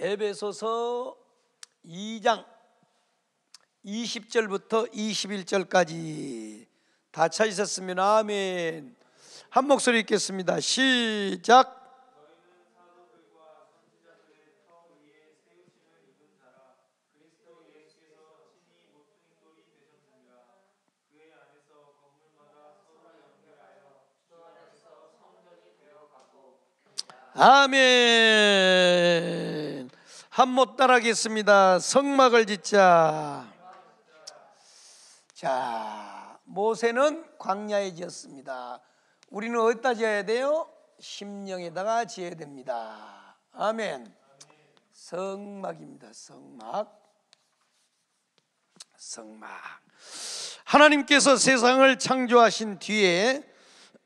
에베소서 2장 20절부터 21절까지 다 찾으셨으면 아멘. 한 목소리 읽겠습니다. 시작. 아멘. 한못 따라하겠습니다. 성막을 짓자. 자, 모세는 광야에 지었습니다. 우리는 어디다 지어야 돼요? 심령에다가 지어야 됩니다. 아멘. 성막입니다. 성막. 성막. 하나님께서 세상을 창조하신 뒤에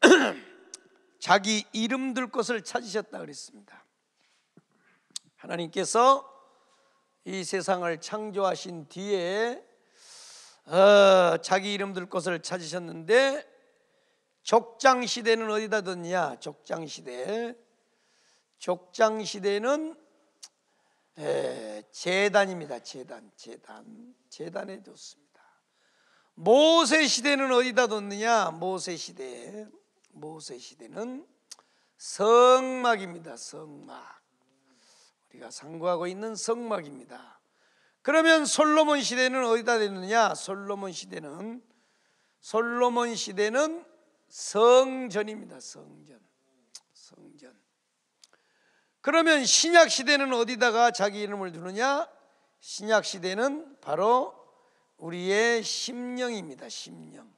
자기 이름 들 것을 찾으셨다 그랬습니다. 하나님께서 이 세상을 창조하신 뒤에 어, 자기 이름 들 것을 찾으셨는데 족장 시대는 어디다 뒀냐? 족장 시대. 족장 시대는 에, 재단입니다. 재단, 재단, 재단에 뒀습니다. 모세 시대는 어디다 뒀느냐? 모세 시대, 모세 시대는 성막입니다. 성막. 우리가 상고하고 있는 성막입니다. 그러면 솔로몬 시대는 어디다 됐느냐? 솔로몬 시대는 솔로몬 시대는 성전입니다. 성전. 성전. 그러면 신약 시대는 어디다가 자기 이름을 두느냐? 신약 시대는 바로 우리의 심령입니다. 심령.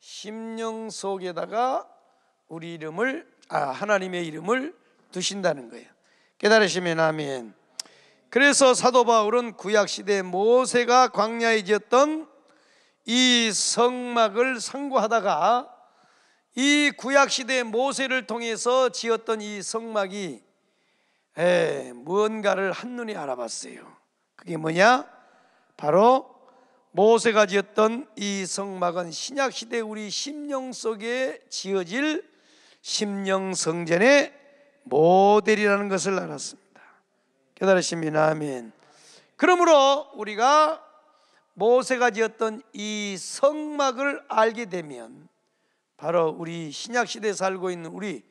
심령 속에다가 우리 이름을 아 하나님의 이름을 두신다는 거예요. 깨달으시면 아멘. 그래서 사도 바울은 구약 시대 모세가 광야에 지었던 이 성막을 상고하다가 이 구약 시대 모세를 통해서 지었던 이 성막이 에, 무언가를 한눈에 알아봤어요. 그게 뭐냐? 바로 모세가 지었던 이 성막은 신약 시대 우리 심령 속에 지어질 심령 성전의 모델이라는 것을 알았습니다. 깨달으시면 아멘. 그러므로 우리가 모세가 지었던 이 성막을 알게 되면 바로 우리 신약 시대에 살고 있는 우리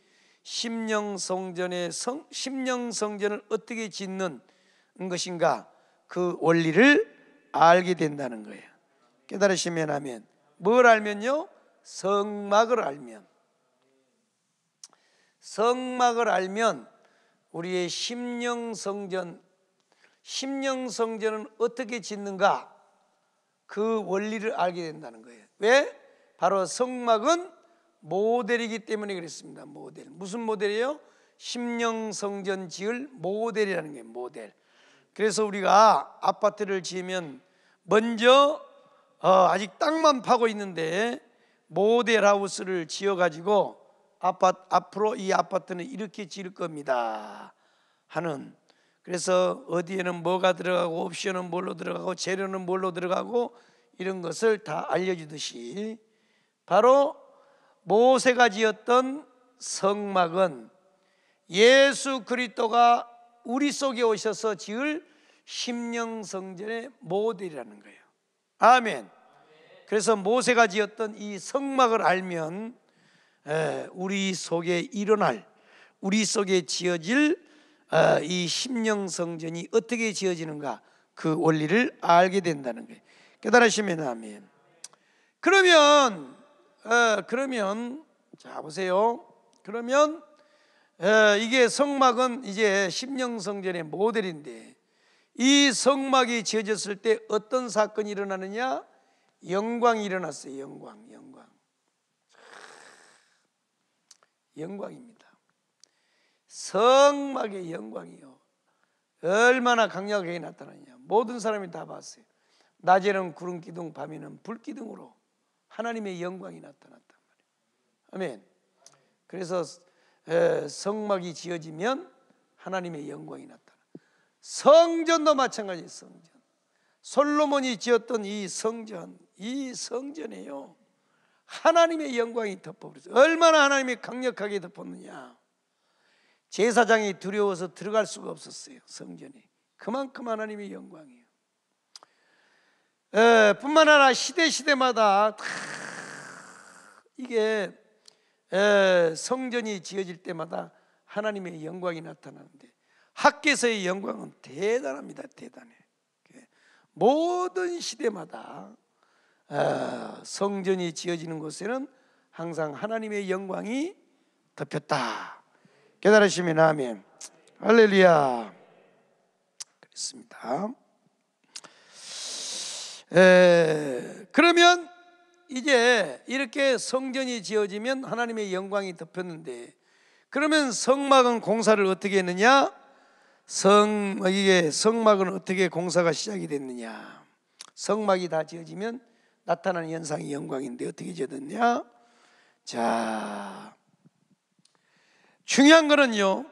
심령 성전의 성 심령 성전을 어떻게 짓는 것인가 그 원리를 알게 된다는 거예요. 깨달으시면 하면 뭘 알면요? 성막을 알면 성막을 알면 우리의 심령 성전 심령 성전은 어떻게 짓는가 그 원리를 알게 된다는 거예요. 왜? 바로 성막은 모델이기 때문에 그렇습니다. 모델. 무슨 모델이에요? 심령 성전 지을 모델이라는 게 모델. 그래서 우리가 아파트를 지으면 먼저 어, 아직 땅만 파고 있는데 모델 하우스를 지어 가지고 아파 앞으로 이 아파트는 이렇게 지을 겁니다. 하는 그래서 어디에는 뭐가 들어가고 옵션은 뭘로 들어가고 재료는 뭘로 들어가고 이런 것을 다 알려주듯이 바로 모세가 지었던 성막은 예수 그리스도가 우리 속에 오셔서 지을 심령 성전의 모델이라는 거예요. 아멘. 그래서 모세가 지었던 이 성막을 알면 우리 속에 일어날 우리 속에 지어질 어, 이 심령 성전이 어떻게 지어지는가 그 원리를 알게 된다는 거예요. 깨달으시면 아멘. 그러면 어, 그러면 자 보세요. 그러면 어, 이게 성막은 이제 심령 성전의 모델인데 이 성막이 지어졌을 때 어떤 사건이 일어나느냐? 영광이 일어났어요. 영광, 영광. 영광입니다. 성막의 영광이요. 얼마나 강력하게 나타나냐. 모든 사람이 다 봤어요. 낮에는 구름 기둥, 밤에는 불 기둥으로 하나님의 영광이 나타났단 말이에요. 아멘. 그래서 성막이 지어지면 하나님의 영광이 나타나. 성전도 마찬가지 성전. 솔로몬이 지었던 이 성전, 이 성전에요. 하나님의 영광이 덮어버렸어요. 얼마나 하나님이 강력하게 덮었느냐. 제사장이 두려워서 들어갈 수가 없었어요. 성전에. 그만큼 하나님의 영광이에요. 에, 뿐만 아니라 시대 시대마다 이게 에, 성전이 지어질 때마다 하나님의 영광이 나타나는데 학계서의 영광은 대단합니다. 대단해. 모든 시대마다 아, 성전이 지어지는 곳에는 항상 하나님의 영광이 덮였다. 깨달으시면 아멘. 할렐루야. 그렇습니다. 에, 그러면 이제 이렇게 성전이 지어지면 하나님의 영광이 덮였는데 그러면 성막은 공사를 어떻게 했느냐? 성 이게 성막은 어떻게 공사가 시작이 됐느냐? 성막이 다 지어지면 나타나는 현상이 영광인데 어떻게 되었냐? 자, 중요한 거는요.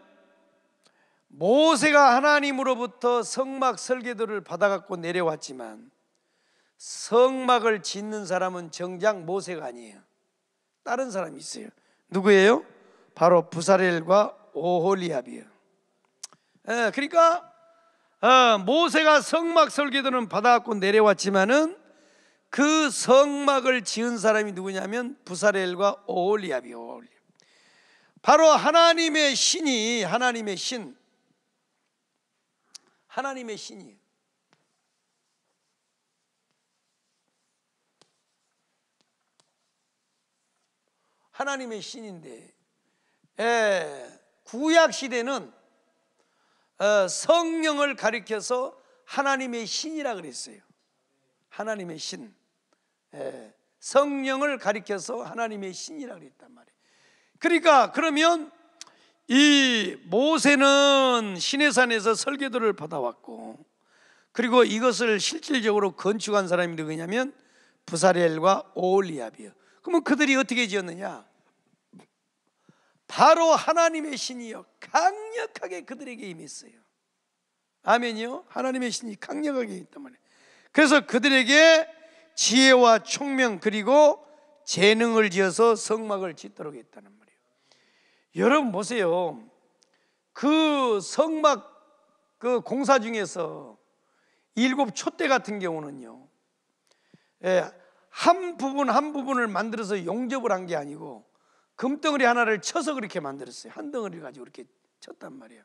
모세가 하나님으로부터 성막 설계도를 받아갖고 내려왔지만 성막을 짓는 사람은 정작 모세가 아니에요. 다른 사람이 있어요. 누구예요? 바로 부사렐과 오홀리압이에요. 예, 그러니까 어, 모세가 성막 설계도는 받아갖고 내려왔지만은 그 성막을 지은 사람이 누구냐면 부사렐과 오홀리압이 오홀리. 바로 하나님의 신이 하나님의 신 하나님의 신이 하나님의 신인데 에, 구약 시대는 어, 성령을 가리켜서 하나님의 신이라 그랬어요. 하나님의 신. 예, 성령을 가리켜서 하나님의 신이라고 그랬단 말이에요. 그러니까 그러면 이 모세는 신의 산에서 설계도를 받아왔고 그리고 이것을 실질적으로 건축한 사람이 누구냐면 부사렐과 오올리압이요. 그러면 그들이 어떻게 지었느냐? 바로 하나님의 신이요. 강력하게 그들에게 임했어요. 아멘이요. 하나님의 신이 강력하게 있단 말이에요. 그래서 그들에게 지혜와 총명 그리고 재능을 지어서 성막을 짓도록 했다는 말이에요. 여러분 보세요. 그 성막 그 공사 중에서 일곱 촛대 같은 경우는요. 예, 한 부분 한 부분을 만들어서 용접을 한 게 아니고 금덩어리 하나를 쳐서 그렇게 만들었어요. 한 덩어리 가지고 이렇게 쳤단 말이에요.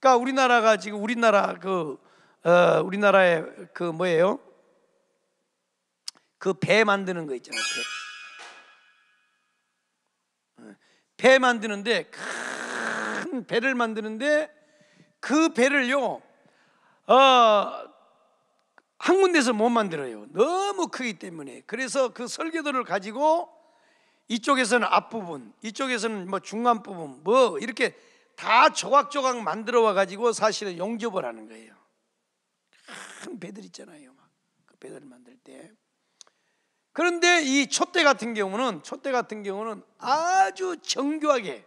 그러니까 우리나라가 지금 우리나라 그 어, 우리나라의 그 뭐예요? 그배 만드는 거 있잖아요. 배. 예. 배 만드는데 큰 배를 만드는데 그 배를요. 어, 한 군데서 못 만들어요. 너무 크기 때문에. 그래서 그 설계도를 가지고 이쪽에서는 앞부분, 이쪽에서는 뭐 중간 부분, 뭐 이렇게 다 조각조각 만들어 와 가지고 사실은 용접을 하는 거예요. 큰 배들 있잖아요. 막그 배들 만들 때. 그런데 이 촛대 같은 경우는 촛대 같은 경우는 아주 정교하게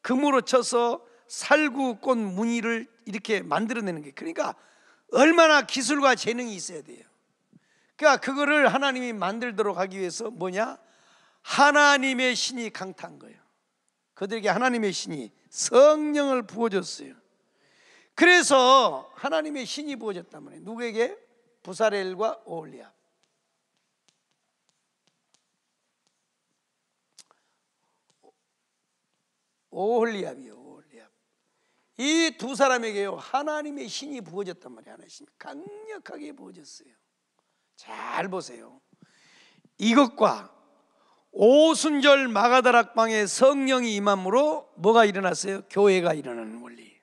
금으로 쳐서 살구 꽃 무늬를 이렇게 만들어내는 게 그러니까 얼마나 기술과 재능이 있어야 돼요. 그러니까 그거를 하나님이 만들도록 하기 위해서 뭐냐 하나님의 신이 강타한 거예요. 그들에게 하나님의 신이 성령을 부어줬어요. 그래서 하나님의 신이 부어졌단 말이에요. 누구에게 부사렐과 오리압 오홀리압이요. 오홀리압. 이 두 사람에게요. 하나님의 신이 부어졌단 말이에요. 하나님 강력하게 부어졌어요. 잘 보세요. 이것과 오순절 마가다락방에 성령이 임함으로 뭐가 일어났어요? 교회가 일어나는 원리.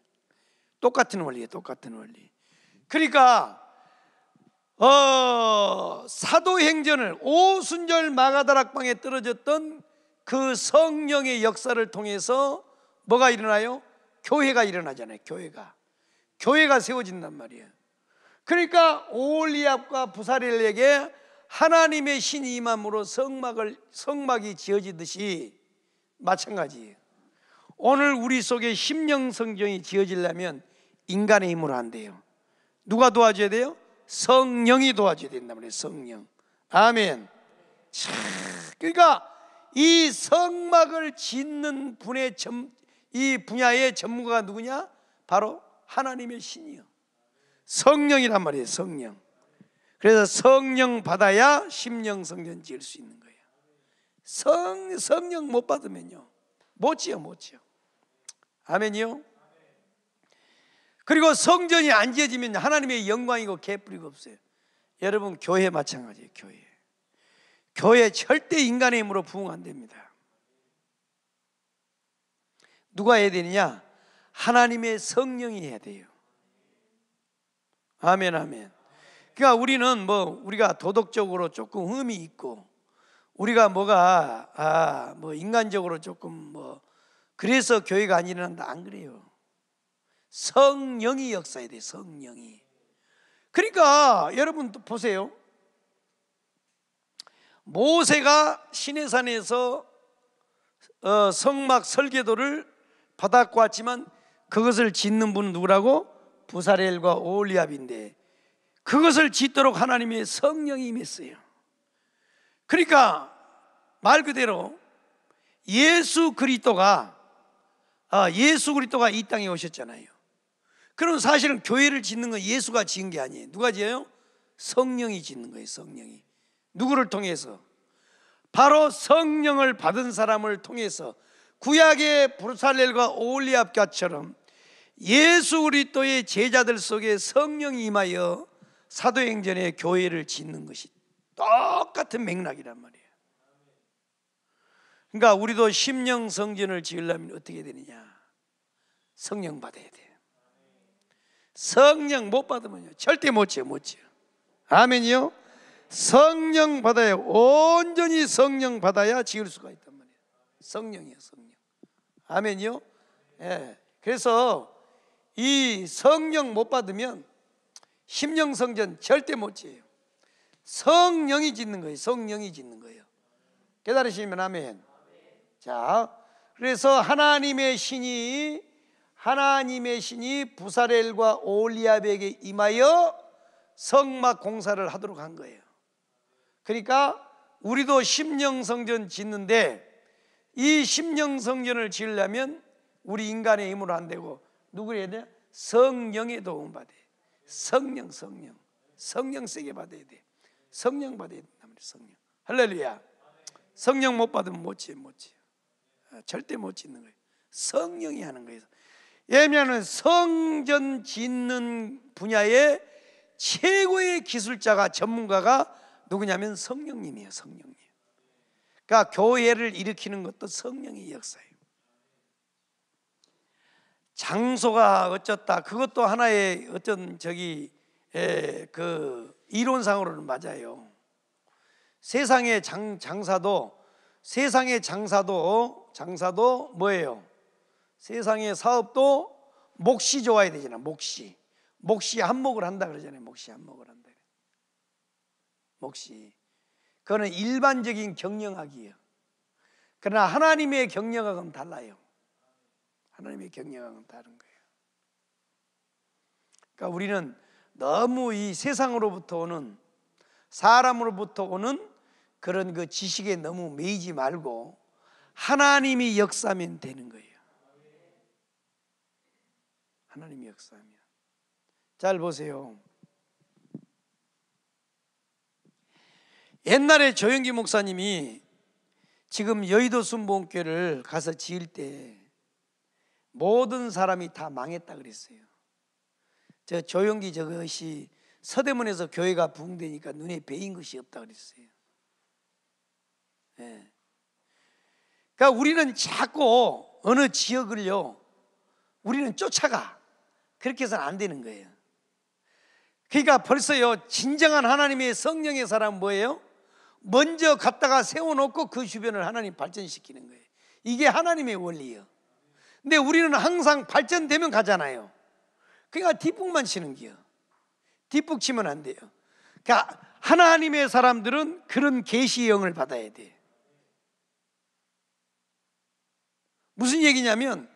똑같은 원리예요. 똑같은 원리. 그러니까 어, 사도행전을 오순절 마가다락방에 떨어졌던 그 성령의 역사를 통해서 뭐가 일어나요? 교회가 일어나잖아요. 교회가. 교회가 세워진단 말이에요. 그러니까 올리압과 부사렐에게 하나님의 신 임함으로 성막을 성막이 지어지듯이 마찬가지예요. 오늘 우리 속에 심령 성경이 지어지려면 인간의 힘으로 안 돼요. 누가 도와줘야 돼요? 성령이 도와줘야 된다 말이에요. 성령. 아멘. 참, 그러니까 이 성막을 짓는 분의 점, 이 분야의 전문가가 누구냐? 바로 하나님의 신이요. 성령이란 말이에요, 성령. 그래서 성령 받아야 심령 성전 지을 수 있는 거예요. 성, 성령 못 받으면요. 못 지어, 못 지어. 아멘이요. 그리고 성전이 안 지어지면 하나님의 영광이고 개뿔이가 없어요. 여러분, 교회 마찬가지예요, 교회. 교회 절대 인간의 힘으로 부흥 안 됩니다. 누가 해야 되느냐? 하나님의 성령이 해야 돼요. 아멘, 아멘. 그러니까 우리는 뭐 우리가 도덕적으로 조금 흠이 있고 우리가 뭐가 아뭐 인간적으로 조금 뭐 그래서 교회가 안 일어난다 안 그래요. 성령이 역사에 대해 성령이. 그러니까 여러분 보세요. 모세가 시내산에서 어, 성막 설계도를 받았고 왔지만 그것을 짓는 분은 누구라고? 부사렐과 오리압인데 그것을 짓도록 하나님의 성령이 임했어요. 그러니까 말 그대로 예수 그리스가 아, 예수 그리스가이 땅에 오셨잖아요. 그럼 사실은 교회를 짓는 건 예수가 지은 게 아니에요. 누가 지어요? 성령이 짓는 거예요. 성령이. 누구를 통해서? 바로 성령을 받은 사람을 통해서 구약의 부르살렐과 오올리압과처럼 예수 그리스도의 제자들 속에 성령이 임하여 사도행전의 교회를 짓는 것이 똑같은 맥락이란 말이에요. 그러니까 우리도 심령 성전을 지으려면 어떻게 되느냐? 성령 받아야 돼요. 성령 못 받으면요. 절대 못 지어, 못 지어. 아멘이요? 성령 받아야 온전히 성령 받아야 지을 수가 있단 말이에요. 성령이요 성령. 아멘요. 예. 그래서 이 성령 못 받으면 심령 성전 절대 못 지어요. 성령이 짓는 거예요. 성령이 짓는 거예요. 깨달으시면 아멘. 자, 그래서 하나님의 신이 하나님의 신이 부사렐과 오리압에게 임하여 성막 공사를 하도록 한 거예요. 그러니까 우리도 심령성전 짓는데 이 심령성전을 지으려면 우리 인간의 힘으로 안 되고 누구 해야 돼? 성령의 도움 받아야 돼. 성령 성령 성령 세게 받아야 돼. 성령 받아야 된다 성령. 할렐루야. 성령 못 받으면 못 지어 못 지어. 아, 절대 못 짓는 거예요. 성령이 하는 거예요. 예면은 성전 짓는 분야의 최고의 기술자가 전문가가 누구냐면 성령님이에요, 성령님. 그러니까 교회를 일으키는 것도 성령의 역사예요. 장소가 어쩌다 그것도 하나의 어떤 저기 에, 그 이론상으로는 맞아요. 세상의 장, 장사도 세상의 장사도 장사도 뭐예요? 세상의 사업도 몫이 좋아야 되잖아. 몫이 몫이 한몫을 한다 그러잖아요. 몫이 한몫을 한다. 몫이. 그거는 일반적인 경영학이에요. 그러나 하나님의 경영학은 달라요. 하나님의 경영학은 다른 거예요. 그러니까 우리는 너무 이 세상으로부터 오는 사람으로부터 오는 그런 그 지식에 너무 매이지 말고 하나님이 역사면 되는 거예요. 하나님이 역사면. 잘 보세요. 옛날에 조영기 목사님이 지금 여의도 순복교를 가서 지을 때 모든 사람이 다 망했다 그랬어요. 저 조영기 저것이 서대문에서 교회가 부흥되니까 눈에 베인 것이 없다 그랬어요. 예. 그러니까 우리는 자꾸 어느 지역을요, 우리는 쫓아가. 그렇게 해서는 안 되는 거예요. 그러니까 벌써요, 진정한 하나님의 성령의 사람 뭐예요? 먼저 갔다가 세워놓고 그 주변을 하나님 발전시키는 거예요. 이게 하나님의 원리예요. 근데 우리는 항상 발전되면 가잖아요. 그러니까 뒷북만 치는 기요. 뒷북 치면 안 돼요. 그러니까 하나님의 사람들은 그런 계시 영을 받아야 돼. 무슨 얘기냐면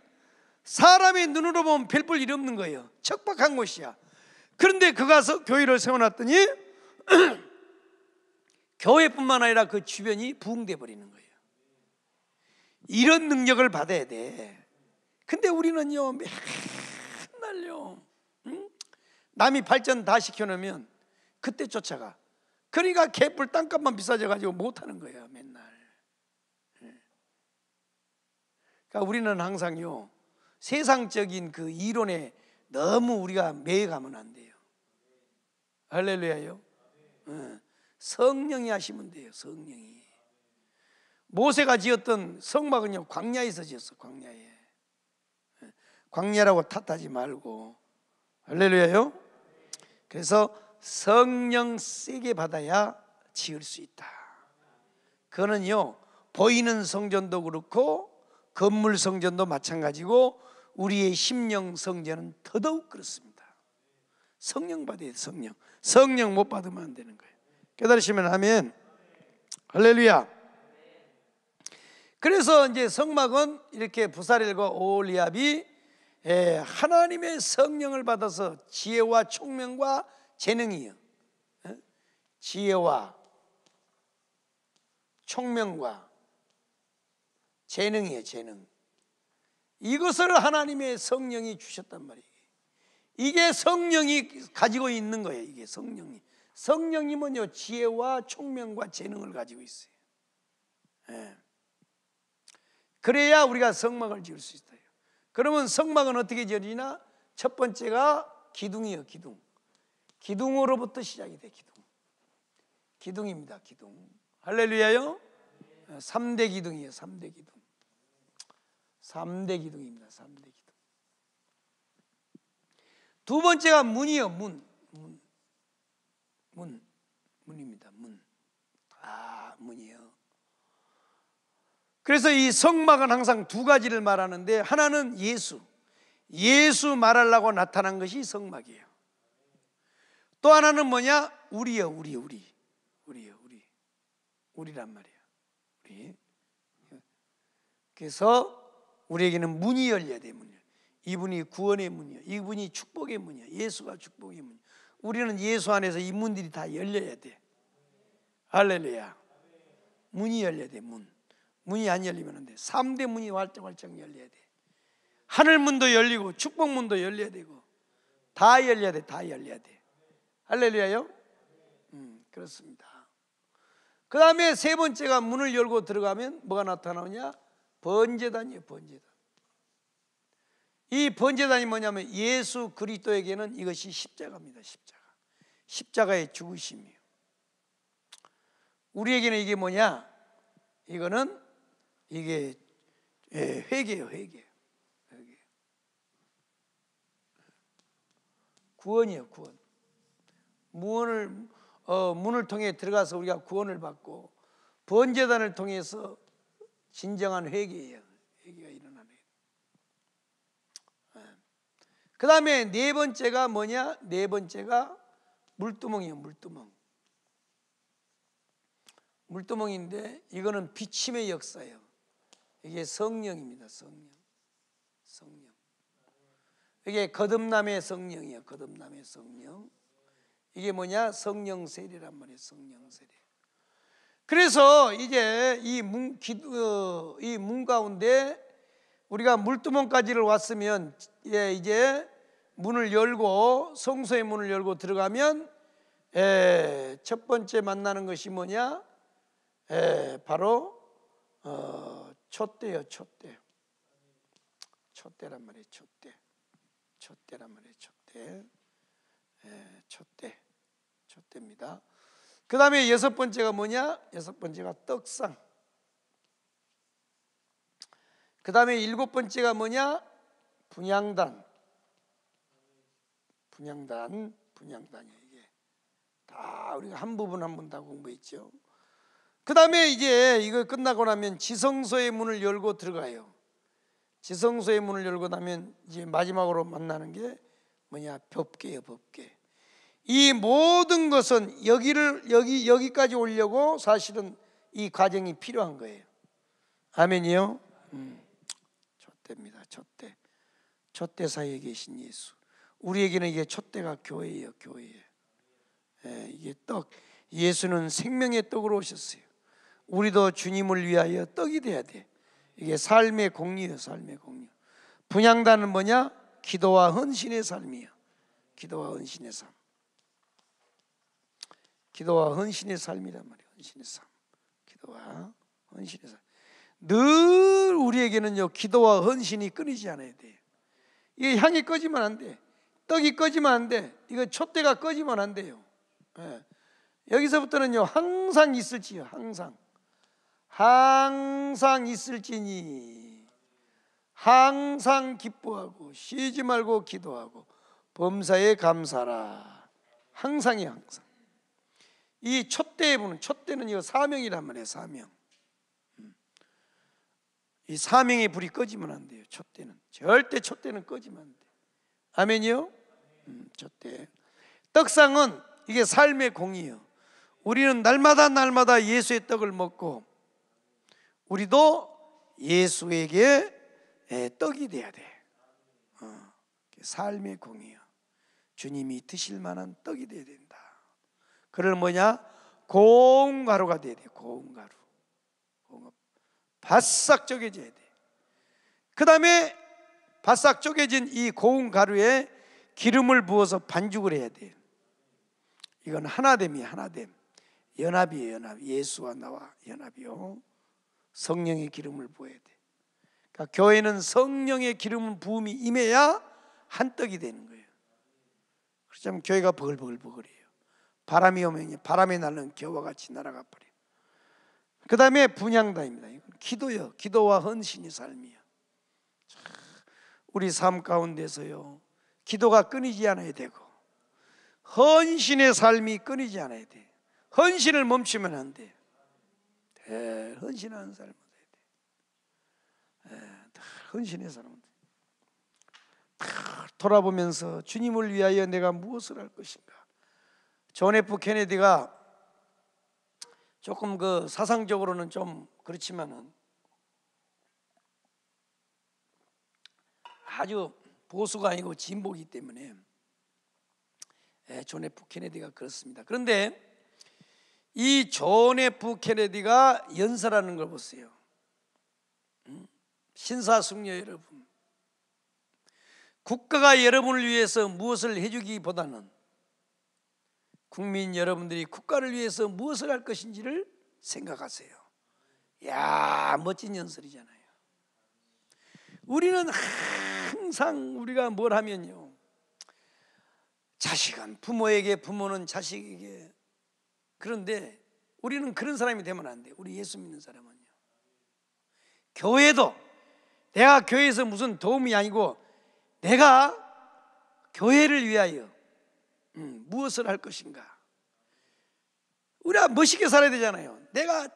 사람의 눈으로 보면 별 볼 일 없는 거예요. 척박한 곳이야. 그런데 그 가서 교회를 세워놨더니 교회뿐만 아니라 그 주변이 부흥돼 버리는 거예요. 이런 능력을 받아야 돼. 근데 우리는요 맨날요 남이 발전 다 시켜놓으면 그때 쫓아가. 그러니까 개뿔 땅값만 비싸져 가지고 못 하는 거예요 맨날. 그러니까 우리는 항상요 세상적인 그 이론에 너무 우리가 매여가면 안 돼요. 할렐루야요. 응. 성령이 하시면 돼요. 성령이. 모세가 지었던 성막은요. 광야에서 지었어. 광야에. 광야라고 탓하지 말고. 할렐루야요. 그래서 성령 세게 받아야 지을 수 있다. 그거는요. 보이는 성전도 그렇고 건물 성전도 마찬가지고 우리의 심령 성전은 더더욱 그렇습니다. 성령 받아야 돼, 성령. 성령 못 받으면 안 되는 거예요. 깨달으시면 하면 할렐루야. 그래서 이제 성막은 이렇게 부사릴과 오올리압이 예, 하나님의 성령을 받아서 지혜와 총명과 재능이요. 예? 지혜와 총명과 재능이에요, 재능. 이것을 하나님의 성령이 주셨단 말이에요. 이게 성령이 가지고 있는 거예요, 이게 성령이. 성령님은요 지혜와 총명과 재능을 가지고 있어요. 예. 그래야 우리가 성막을 지을 수 있다. 그러면 성막은 어떻게 지어지나? 첫 번째가 기둥이요, 기둥. 기둥으로부터 시작이 돼, 기둥. 기둥입니다, 기둥. 할렐루야요. 3대 예, 기둥이에요, 3대 기둥. 3대 기둥입니다, 3대 기둥. 두 번째가 문이요, 문. 문. 문, 문입니다. 문. 아, 문이요. 그래서 이 성막은 항상 두 가지를 말하는데 하나는 예수. 예수 말하려고 나타난 것이 성막이에요. 또 하나는 뭐냐? 우리요, 우리, 우리. 우리요, 우리. 우리란 말이에요. 우리. 그래서 우리에게는 문이 열려야 돼, 문이. 이분이 구원의 문이요. 이분이 축복의 문이요. 예수가 축복의 문이요. 우리는 예수 안에서 이 문들이 다 열려야 돼. 할렐루야. 문이 열려야 돼, 문. 문이 안 열리면 안 돼. 3대 문이 활짝활짝 열려야 돼. 하늘 문도 열리고 축복 문도 열려야 되고 다 열려야 돼, 다 열려야 돼. 할렐루야요. 음, 그렇습니다. 그 다음에 세 번째가 문을 열고 들어가면 뭐가 나타나느냐? 번제단이에요, 번제단. 이 번제단이 뭐냐면 예수 그리스도에게는 이것이 십자가입니다, 십자가. 십자가의 죽으심이요. 우리에게는 이게 뭐냐? 이거는 이게 예, 회개요 회개. 회개. 구원이요, 구원. 무언을 어, 문을 통해 들어가서 우리가 구원을 받고 번제단을 통해서 진정한 회개예요. 회개가 일어나네. 예. 그 다음에 네 번째가 뭐냐? 네 번째가 물두멍이에요, 물두멍. 물두멍인데 이거는 비침의 역사예요. 이게 성령입니다, 성령. 성령. 이게 거듭남의 성령이에요, 거듭남의 성령. 이게 뭐냐? 성령 세례란 말이에요, 성령 세례. 그래서 이제 이문 어, 문 가운데 우리가 물두멍까지를 왔으면 예, 이제 문을 열고 성소의 문을 열고 들어가면 에, 첫 번째 만나는 것이 뭐냐? 에, 바로 어, 초대요, 초대. 초대란 말이에요, 초대. 초대란 말이에요, 초대. 에, 초대. 초대입니다. 그 다음에 여섯 번째가 뭐냐? 여섯 번째가 떡상. 그 다음에 일곱 번째가 뭐냐? 분양단. 분양단, 분양단이 이게 다 우리가 한 부분 한 분 다 공부했죠. 그 다음에 이제 이거 끝나고 나면 지성소의 문을 열고 들어가요. 지성소의 문을 열고 나면 이제 마지막으로 만나는 게 뭐냐 법계예요 법계. 이 모든 것은 여기를 여기 여기까지 오려고 사실은 이 과정이 필요한 거예요. 아멘이요. 음. 촛대입니다. 촛대. 촛대 사이에 계신 예수. 우리에게는 이게 첫대가 교회예요, 교회. 예, 이게 떡. 예수는 생명의 떡으로 오셨어요. 우리도 주님을 위하여 떡이 돼야 돼. 이게 삶의 공리예요, 삶의 공리. 분양단은 뭐냐? 기도와 헌신의 삶이에요. 기도와 헌신의 삶. 기도와 헌신의 삶이란 말이에요. 헌신의 삶. 기도와 헌신의 삶. 늘 우리에게는요 기도와 헌신이 끊이지 않아야 돼요. 이게 향이 꺼지면 안 돼. 떡이 꺼지면 안 돼. 이거 촛대가 꺼지면 안 돼요. 예. 여기서부터는요 항상 있을지요 항상 항상 있을지니 항상 기뻐하고 쉬지 말고 기도하고 범사에 감사라 항상이 항상 이 첫대에 보는 첫대는 이 사명이란 말이에요 사명 음. 이 사명의 불이 꺼지면 안 돼요 첫대는 절대 첫대는 꺼지면 안 돼요 아멘이요? 음, 저때 떡상은 이게 삶의 공이요. 우리는 날마다 날마다 예수의 떡을 먹고 우리도 예수에게 예, 떡이 돼야 돼. 어, 삶의 공이요. 주님이 드실 만한 떡이 돼야 된다. 그를 뭐냐? 고운 가루가 돼야 돼. 고운 가루. 바싹 적여져야 돼. 그 다음에 바싹 쪼개진 이 고운 가루에 기름을 부어서 반죽을 해야 돼요. 이건 하나됨이 하나됨. 연합이에요, 연합. 예수와 나와 연합이요. 성령의 기름을 부어야 돼. 그러니까 교회는 성령의 기름 부음이 임해야 한 떡이 되는 거예요. 그렇다면 교회가 버글버글버글해요. 바람이 오면 바람에 날는 겨와 같이 날아가 버려. 그 다음에 분양단입니다. 기도요. 기도와 헌신이 삶이에요. 우리 삶 가운데서요. 기도가 끊이지 않아야 되고 헌신의 삶이 끊이지 않아야 돼. 헌신을 멈추면 안 돼. 에, 헌신하는 삶은 돼. 에, 헌신의 삶은 돼. 돌아보면서 주님을 위하여 내가 무엇을 할 것인가. 존 F 케네디가 조금 그 사상적으로는 좀 그렇지만은 아주 보수가 아니고 진보기 때문에 예, 존 F 케네디가 그렇습니다. 그런데 이존 F 케네디가 연설하는 걸 보세요. 음? 신사숙녀 여러분, 국가가 여러분을 위해서 무엇을 해주기보다는 국민 여러분들이 국가를 위해서 무엇을 할 것인지를 생각하세요. 야 멋진 연설이잖아요. 우리는 항상 우리가 뭘 하면요. 자식은 부모에게, 부모는 자식에게. 그런데 우리는 그런 사람이 되면 안 돼. 요 우리 예수 믿는 사람은요. 교회도 내가 교회에서 무슨 도움이 아니고 내가 교회를 위하여 음, 무엇을 할 것인가? 우리가 멋있게 살아야 되잖아요. 내가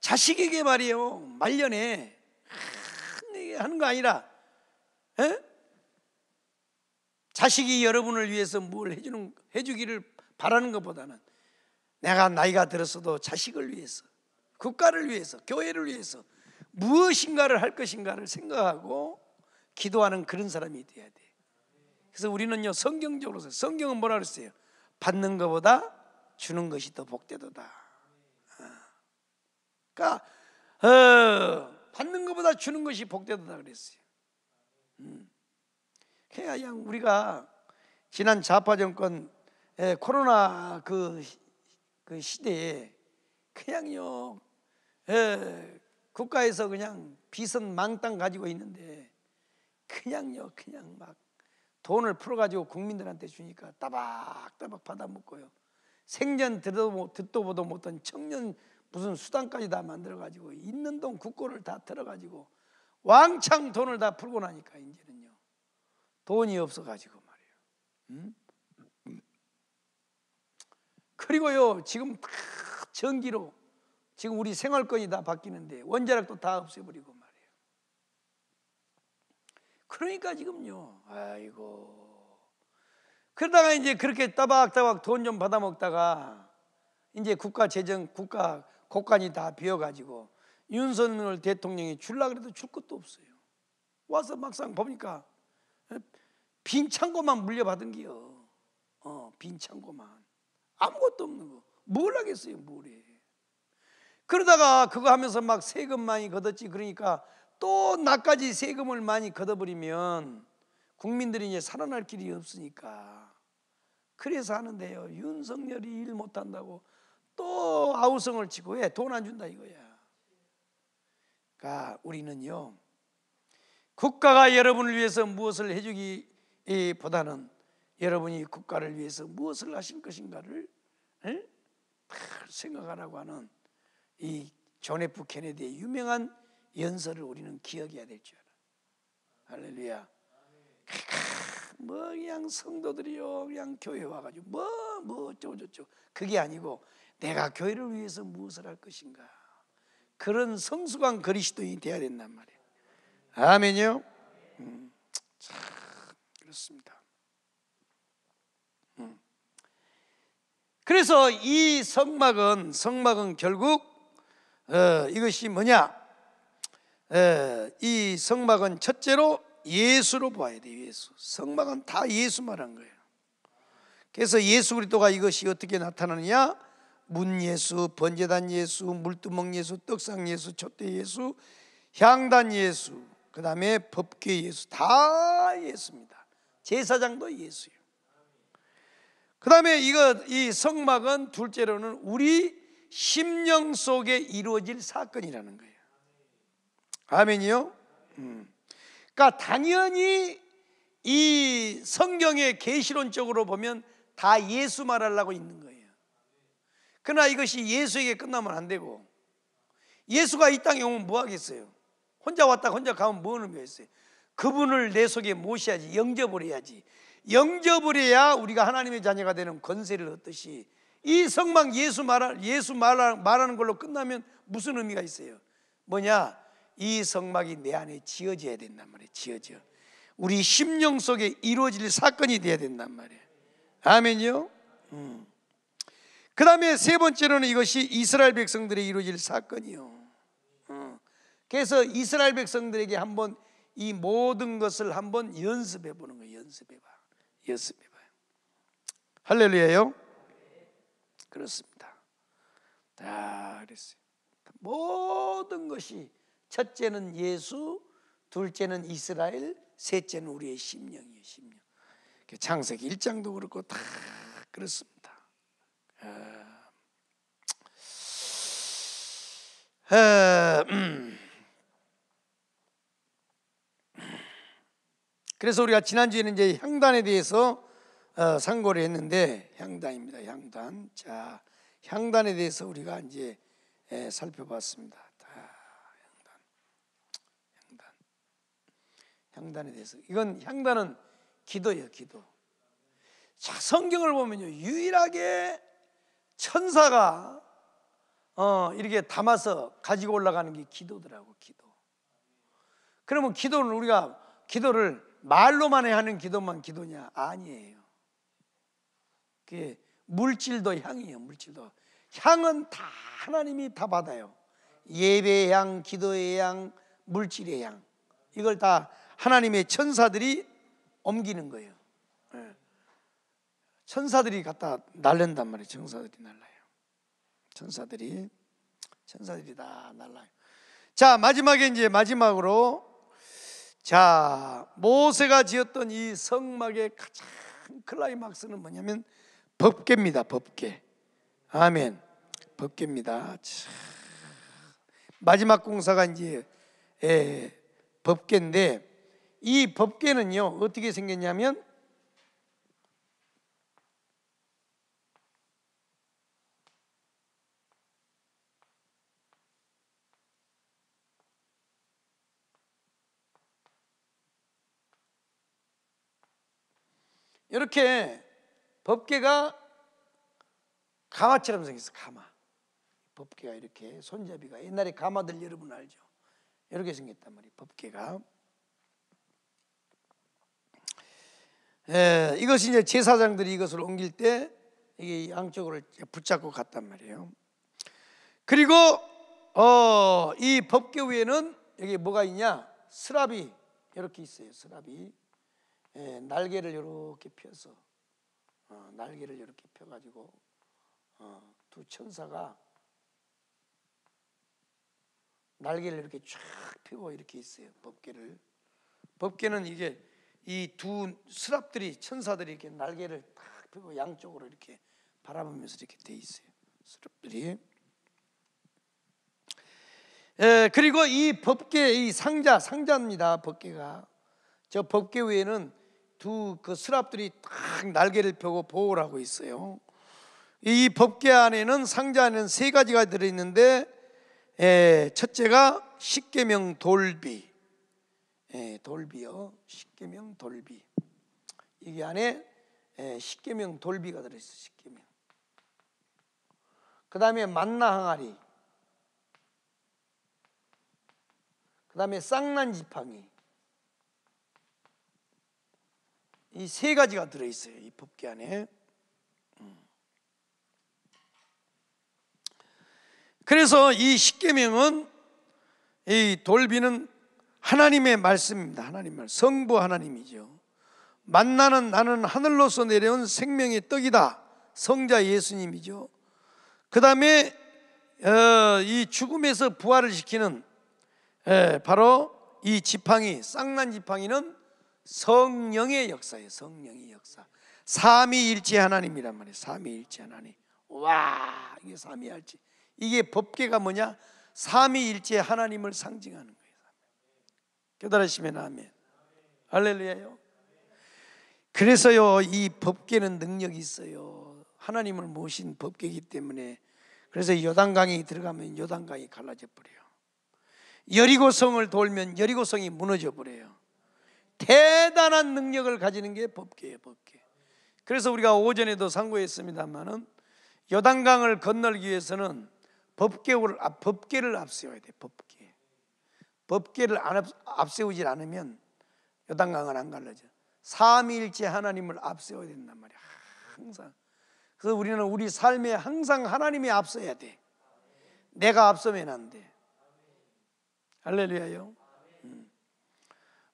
자식에게 말이에요. 말년에 큰 하는 거 아니라 에? 자식이 여러분을 위해서 뭘 해주는, 해주기를 바라는 것보다는 내가 나이가 들었어도 자식을 위해서, 국가를 위해서, 교회를 위해서 무엇인가를 할 것인가를 생각하고 기도하는 그런 사람이 돼야 돼. 그래서 우리는요 성경적으로 성경은 뭐라 그랬어요? 받는 것보다 주는 것이 더 복되도다. 어. 그러니까 어, 받는 것보다 주는 것이 복되도다 그랬어요. 음. 그냥 우리가 지난 좌파 정권 코로나 그, 그 시대에 그냥요 에, 예, 국가에서 그냥 빚은 망땅 가지고 있는데 그냥요 그냥 막 돈을 풀어가지고 국민들한테 주니까 따박따박 받아먹고요 생전 들어도, 듣도 보도 못한 청년 무슨 수단까지 다 만들어가지고 있는 돈 국고를 다 틀어가지고 왕창 돈을 다 풀고 나니까 이제는요. 돈이 없어 가지고 말이에요. 음? 그리고요 지금 다 전기로 지금 우리 생활권이 다 바뀌는데 원자력도 다 없애버리고 말이에요. 그러니까 지금요 아이고 그러다가 이제 그렇게 따박따박 돈 좀 받아먹다가 이제 국가 재정 국가 국간이 다 비어가지고 윤석열 대통령이 출락 그래도 줄 것도 없어요. 와서 막상 보니까 예, 빈 창고만 물려받은 기요. 어, 빈 창고만. 아무것도 없는 거. 뭘 하겠어요, 뭘해. 그러다가 그거 하면서 막 세금 많이 걷었지. 그러니까 또 나까지 세금을 많이 걷어버리면 국민들이 이제 살아날 길이 없으니까. 그래서 하는데요. 윤석열이 일 못한다고 또 아우성을 치고 왜 돈안 예, 준다 이거야. 그러니까 우리는요 국가가 여러분을 위해서 무엇을 해주기보다는 여러분이 국가를 위해서 무엇을 하실 것인가를 생각하라고 하는 이존 F 케네디의 유명한 연설을 우리는 기억해야 될 줄 알아. 할렐루야. 뭐 그냥 성도들이요, 그냥 교회 와가지고 뭐뭐 뭐, 뭐 어쩌고 저쩌고 그게 아니고 내가 교회를 위해서 무엇을 할 것인가. 그런 성숙한 그리스도인이 되어야 된단 말이에요. 아멘요. 음, 참 그렇습니다. 음. 그래서 이 성막은 성막은 결국 어, 이것이 뭐냐? 에, 어, 이 성막은 첫째로 예수로 봐야 돼요. 예수. 성막은 다 예수만 한 거예요. 그래서 예수 그리스도가 이것이 어떻게 나타나느냐? 문 예수, 번제단 예수, 물두멍 예수, 떡상 예수, 촛대 예수, 향단 예수, 그 다음에 법계 예수 다 예수입니다. 제사장도 예수요. 그 다음에 이거 이 성막은 둘째로는 우리 심령 속에 이루어질 사건이라는 거예요. 아멘이요. 음. 그러니까 당연히 이 성경의 계시론적으로 보면 다 예수 말하려고 있는 거예요. 그러나 이것이 예수에게 끝나면 안 되고 예수가 이 땅에 오면 뭐 하겠어요? 혼자 왔다 혼자 가면 뭐 의미가 있어요? 그분을 내 속에 모셔야지 영접을 해야지 영접을 해야 우리가 하나님의 자녀가 되는 권세를 얻듯이 이 성막 예수 말 예수 말하는 걸로 끝나면 무슨 의미가 있어요? 뭐냐? 이 성막이 내 안에 지어져야 된단 말이에요. 지어져. 우리 심령 속에 이루어질 사건이 돼야 된단 말이에요. 아멘요. 음. 그 다음에 세 번째로는 이것이 이스라엘 백성들의 이루어질 사건이요. 어. 그래서 이스라엘 백성들에게 한번 이 모든 것을 한번 연습해 보는 거예요. 연습해 봐. 연습해 봐요. 할렐루야요. 그렇습니다. 다 그랬어요. 모든 것이 첫째는 예수, 둘째는 이스라엘, 셋째는 우리의 심령이에요. 심령. 그 창세기 1장도 그렇고 다 그렇습니다. 음. 그래서 우리가 지난주에는 이제 향단에 대해서 어, 상고를 했는데 향단입니다. 향단. 자, 향단에 대해서 우리가 이제 살펴봤습니다. 향단. 향단. 향단에 대해서. 이건 향단은 기도예요, 기도. 자, 성경을 보면요. 유일하게 천사가 어, 이렇게 담아서 가지고 올라가는 게 기도더라고, 기도. 그러면 기도는 우리가 기도를 말로만 해 하는 기도만 기도냐? 아니에요. 그게 물질도 향이에요, 물질도. 향은 다 하나님이 다 받아요. 예배의 향, 기도의 향, 물질의 향. 이걸 다 하나님의 천사들이 옮기는 거예요. 네. 천사들이 갖다 날른단 말이에요. 천사들이 날라요. 천사들이 천사들이 다 날라요. 자 마지막에 이제 마지막으로 자 모세가 지었던 이 성막의 가장 클라이막스는 뭐냐면 법계입니다. 법계. 아멘. 법계입니다. 마지막 공사가 이제 예, 법계인데 이 법계는요 어떻게 생겼냐면 이렇게 법계가 가마처럼 생겼어 가마 법계가 이렇게 손잡이가 옛날에 가마들 여러분 알죠 이렇게 생겼단 말이에요 법계가 에, 예, 이것이 이제 제사장들이 이것을 옮길 때 이게 양쪽으로 붙잡고 갔단 말이에요 그리고 어, 이 법계 위에는 여기 뭐가 있냐 스라비 이렇게 있어요 스라비 예, 날개를 이렇게 펴서 어, 날개를 이렇게 펴가지고 어, 두 천사가 날개를 이렇게 쫙 펴고 이렇게 있어요. 법계를 법계는 이게 이두 스랍들이 천사들이 이렇게 날개를 딱 펴고 양쪽으로 이렇게 바라보면서 이렇게 돼 있어요. 스랍들이 예, 그리고 이 법계 이 상자 상자입니다. 법계가 저 법계 위에는 두그 수납들이 딱 날개를 펴고 보호를 하고 있어요. 이 법계 안에는 상자 안에는 세 가지가 들어있는데 에, 예, 첫째가 십계명 돌비, 에, 예, 돌비요, 십계명 돌비. 이게 안에 에, 예, 십계명 돌비가 들어있어, 십계명. 그 다음에 만나 항아리. 그 다음에 쌍난 지팡이. 이세 가지가 들어 있어요. 이 법계 안에. 음. 그래서 이 십계명은 이 돌비는 하나님의 말씀입니다. 하나님 말. 성부 하나님이죠. 만나는 나는 하늘로서 내려온 생명의 떡이다. 성자 예수님이죠. 그 다음에 어, 이 죽음에서 부활을 시키는 예, 바로 이 지팡이, 쌍난 지팡이는 성령의 역사예요. 성령의 역사. 삼위일체 하나님이란 말이에요. 삼위일체 하나님. 와 이게 삼위일체. 이게 법계가 뭐냐? 삼위일체 하나님을 상징하는 거예요. 깨달으시면 아멘. 할렐루야요. 그래서요 이 법계는 능력이 있어요. 하나님을 모신 법계이기 때문에 그래서 요단강이 들어가면 요단강이 갈라져 버려요. 여리고성을 돌면 여리고성이 무너져 버려요. 대단한 능력을 가지는 게 법계예요, 법계. 그래서 우리가 오전에도 상고했습니다만은 여단강을 건널기 위해서는 법계를 법계를 앞세워야 돼, 법계. 법계를 안 앞, 세우질 않으면 여단강은 안 갈라져. 삼위일체 하나님을 앞세워야 된단 말이야. 항상. 그래서 우리는 우리 삶에 항상 하나님이 앞서야 돼. 내가 앞서면 안 돼. 할렐루야요.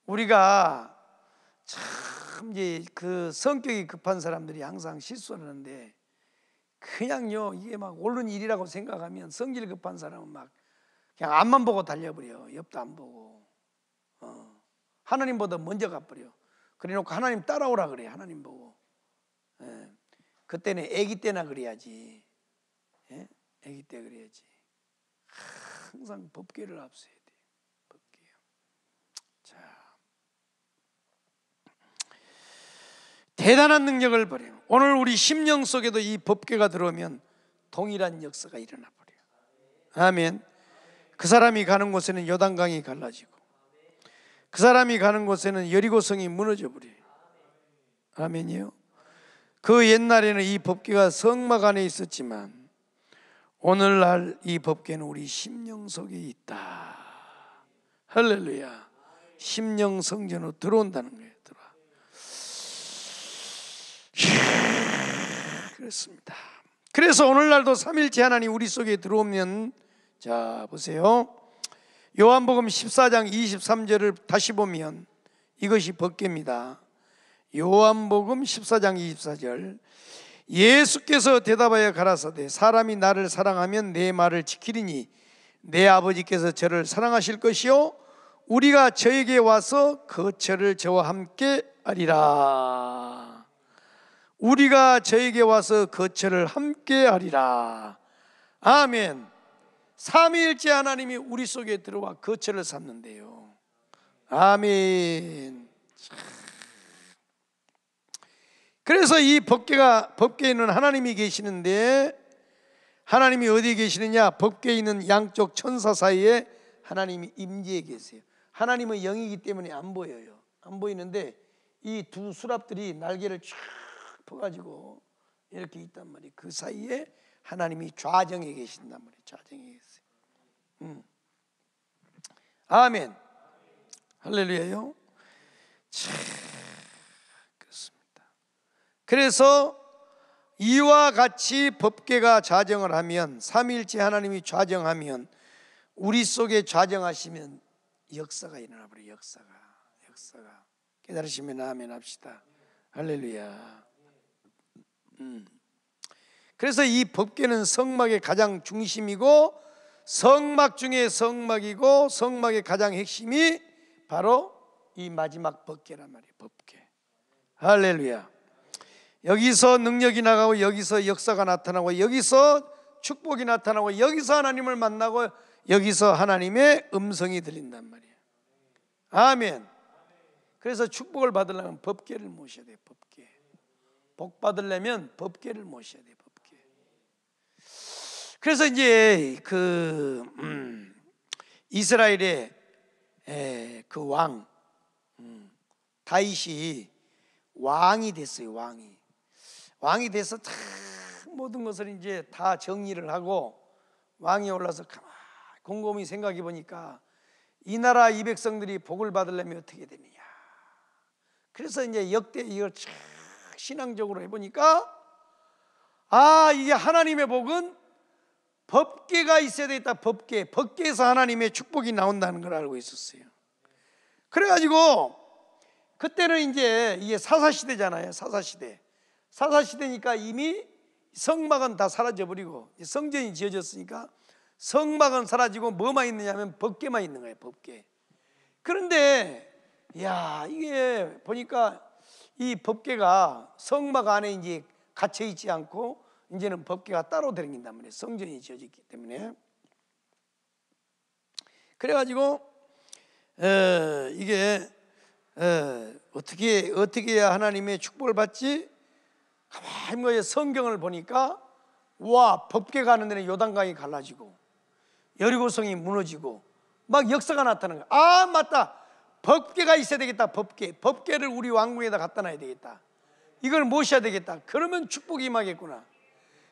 우리가 참 이제 그 성격이 급한 사람들이 항상 실수 하는데 그냥요 이게 막 옳은 일이라고 생각하면 성질 급한 사람은 막 그냥 앞만 보고 달려버려 옆도 안 보고 어. 하나님보다 먼저 가버려 그래놓고 하나님 따라오라 그래 하나님 보고 예. 그때는 아기 때나 그래야지 예? 아기 때 그래야지 항상 법계를 앞세요 대단한 능력을 버려요. 오늘 우리 심령 속에도 이법계가 들어오면 동일한 역사가 일어나 버려요. 아멘. 그 사람이 가는 곳에는 요단강이 갈라지고 그 사람이 가는 곳에는 여리고성이 무너져 버려요. 아멘이요. 그 옛날에는 이법계가 성막 안에 있었지만 오늘날 이법계는 우리 심령 속에 있다. 할렐루야. 심령 성전으로 들어온다는 거예요. 그렇습니다. 그래서 오늘날도 삼일째 하나님 우리 속에 들어오면 자 보세요. 요한복음 14장 23절을 다시 보면 이것이 법계니다 요한복음 14장 24절 예수께서 대답하여 가라사대 사람이 나를 사랑하면 내 말을 지키리니 내 아버지께서 저를 사랑하실 것이요 우리가 저에게 와서 거처를 그 저와 함께 하리라 우리가 저에게 와서 거처를 함께 하리라. 아멘. 삼위일체 하나님이 우리 속에 들어와 거처를 삼는데요. 아멘. 그래서 이 법계가 법계에 있는 하나님이 계시는데 하나님이 어디에 계시느냐? 법계에 있는 양쪽 천사 사이에 하나님이 임재해 계세요. 하나님은 영이기 때문에 안 보여요. 안 보이는데 이 두 수랍들이 날개를 쫙 아파가지고 이렇게 있단 말이에요. 그 사이에 하나님이 좌정에 계신단 말이에요. 좌정에 계세요. 음. 아멘. 할렐루야요. 그렇습니다. 그래서 이와 같이 법계가 좌정을 하면 삼일째 하나님이 좌정하면 우리 속에 좌정하시면 역사가 일어나 버려 역사가 역사가 깨달으시면 아멘 합시다. 할렐루야. 그래서 이 법궤는 성막의 가장 중심이고 성막 중에 성막이고 성막의 가장 핵심이 바로 이 마지막 법궤란 말이에요. 법궤. 할렐루야. 여기서 능력이 나가고 여기서 역사가 나타나고 여기서 축복이 나타나고 여기서 하나님을 만나고 여기서 하나님의 음성이 들린단 말이에요. 아멘. 그래서 축복을 받으려면 법계를 모셔야 돼요. 법계. 복 받으려면 법계를 모셔야 돼요. 법계. 그래서 이제 그 음, 이스라엘의 그왕 음, 다윗이 왕이 됐어요. 왕이 왕이 돼서 다 모든 것을 이제 다 정리를 하고 왕이 올라서 가만 곰곰이 생각해 보니까 이 나라 이 백성들이 복을 받으려면 어떻게 되느냐. 그래서 이제 역대 이걸 참 신앙적으로 해보니까 아 이게 하나님의 복은 법계가 있어야 되겠다 법계 법계에서 하나님의 축복이 나온다는 걸 알고 있었어요 그래가지고 그때는 이제 이게 사사시대잖아요 사사시대 사사시대니까 이미 성막은 다 사라져버리고 성전이 지어졌으니까 성막은 사라지고 뭐만 있느냐면 하 법계만 있는 거예요 법계 그런데 야 이게 보니까 이 법계가 성막 안에 이제 갇혀 있지 않고 이제는 법계가 따로 들어긴단 말이에요. 성전이 지어졌기 때문에. 그래가지고 에, 어, 이게 에, 어, 어떻게 어떻게 해야 하나님의 축복을 받지? 가만히 뭐 성경을 보니까 와 법계 가는 데는 요단강이 갈라지고 여리고성이 무너지고 막 역사가 나타나는 거야. 아 맞다. 법계가 있어야 되겠다. 법계. 법계를 우리 왕궁에다 갖다 놔야 되겠다. 이걸 모셔야 되겠다. 그러면 축복이 임하겠구나.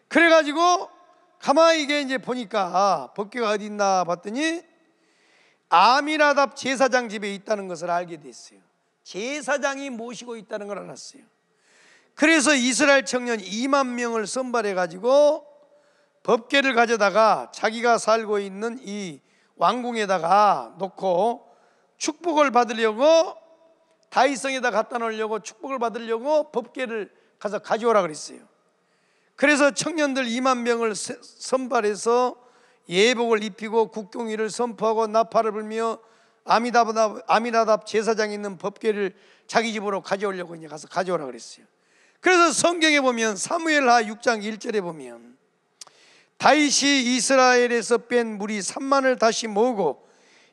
그래 가지고 가만히 이게 이제 보니까 아, 법계가 어디 있나 봤더니 아미라답 제사장 집에 있다는 것을 알게 됐어요. 제사장이 모시고 있다는 걸 알았어요. 그래서 이스라엘 청년 2만 명을 선발해 가지고 법계를 가져다가 자기가 살고 있는 이 왕궁에다가 놓고 축복을 받으려고 다이성에다 갖다 놓으려고 축복을 받으려고 법계를 가서 가져오라 그랬어요. 그래서 청년들 2만 명을 선발해서 예복을 입히고 국경위를 선포하고 나팔을 불며 아미다답, 아미다답 제사장이 있는 법계를 자기 집으로 가져오려고 이제 가서 가져오라 그랬어요. 그래서 성경에 보면 사무엘하 6장 1절에 보면 다윗이 이스라엘에서 뺀 물이 3만을 다시 모으고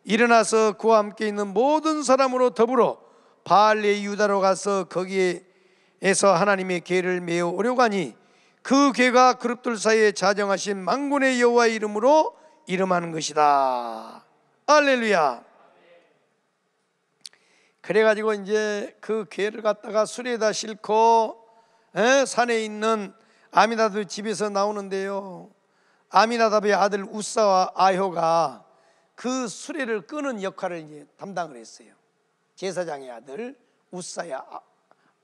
일어나서 그와 함께 있는 모든 사람으로 더불어 바알리 유다로 가서 거기에서 하나님의 계를 메어 오려고 하니 그 괴가 그룹들 사이에 자정하신 망군의 여호와 이름으로 이름하는 것이다. 알렐루야. 그래가지고 이제 그 괴를 갖다가 수레에다 싣고 에? 산에 있는 아미나답 집에서 나오는데요. 아미나답의 아들 우사와 아효가 그 수레를 끄는 역할을 담당을 했어요. 제사장의 아들 우사야 아,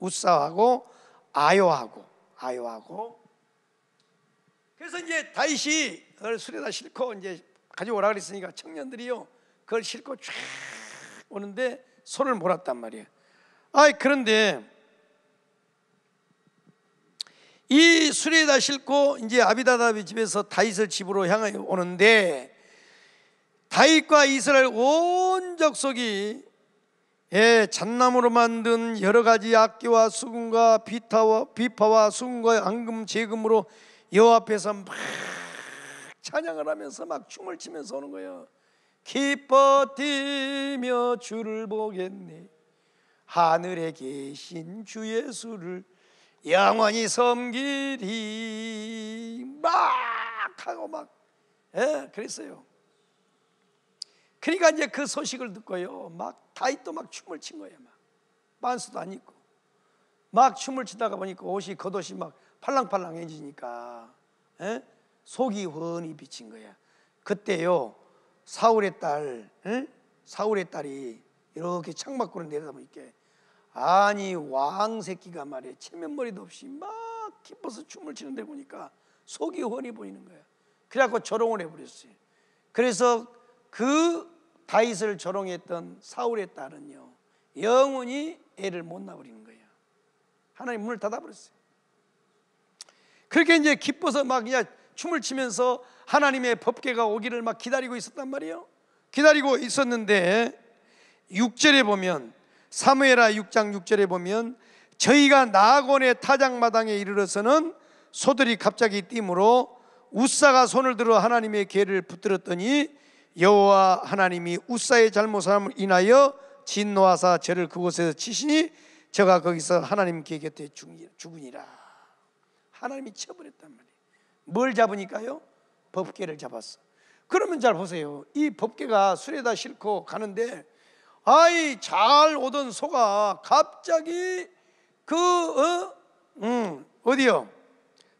우사하고 아요하고 아요하고 그래서 이제 다윗이 그걸 수레다 싣고 이제 가져오라 그랬으니까 청년들이요 그걸 싣고 쫙 오는데 손을 몰았단 말이에요. 아이 그런데 이수레다 싣고 이제 아비다다비 집에서 다윗을 집으로 향해 오는데 다윗과 이스라엘 온 적속이 예, 잣나무로 만든 여러 가지 악기와 수금과 비타와 비파와 수금과 앙금 재금으로 여호와 앞에서 막 찬양을 하면서 막 춤을 추면서 오는 거예요. 기뻐 뛰며 주를 보겠네. 하늘에 계신 주 예수를 영원히 섬기리 막 하고 막 예, 그랬어요. 그러니까 이제 그 소식을 듣고요. 막다이또막 춤을 친 거예요. 막 반스도 안 입고 막 춤을 추다가 보니까 옷이 겉옷이 막 팔랑팔랑해지니까 에? 예? 속이 훤히 비친 거야. 그때요 사울의 딸, 에? 예? 사울의 딸이 이렇게 창밖으로 내려다보니까 아니 왕 새끼가 말이야 체면머리도 없이 막 기뻐서 춤을 추는데 보니까 속이 훤히 보이는 거야. 그래갖고 조롱을 해버렸어요. 그래서 그 다윗을 조롱했던 사울의 딸은요 영원히 애를 못 낳아버리는 거예요 하나님 문을 닫아버렸어요 그렇게 이제 기뻐서 막 그냥 춤을 추면서 하나님의 법계가 오기를 막 기다리고 있었단 말이에요 기다리고 있었는데 6절에 보면 사무엘하 6장 6절에 보면 저희가 나곤의 타작마당에 이르러서는 소들이 갑자기 뛰므로 우사가 손을 들어 하나님의 개를 붙들었더니 여호와 하나님이 우사의 잘못함을 인하여 진노하사 죄를 그곳에서 치시니 저가 거기서 하나님께 곁에 죽으니라 하나님이 처벌했단 말이에요 뭘 잡으니까요? 법계를 잡았어 그러면 잘 보세요 이 법계가 술에다 싣고 가는데 아이 잘 오던 소가 갑자기 그 어? 음, 어디요?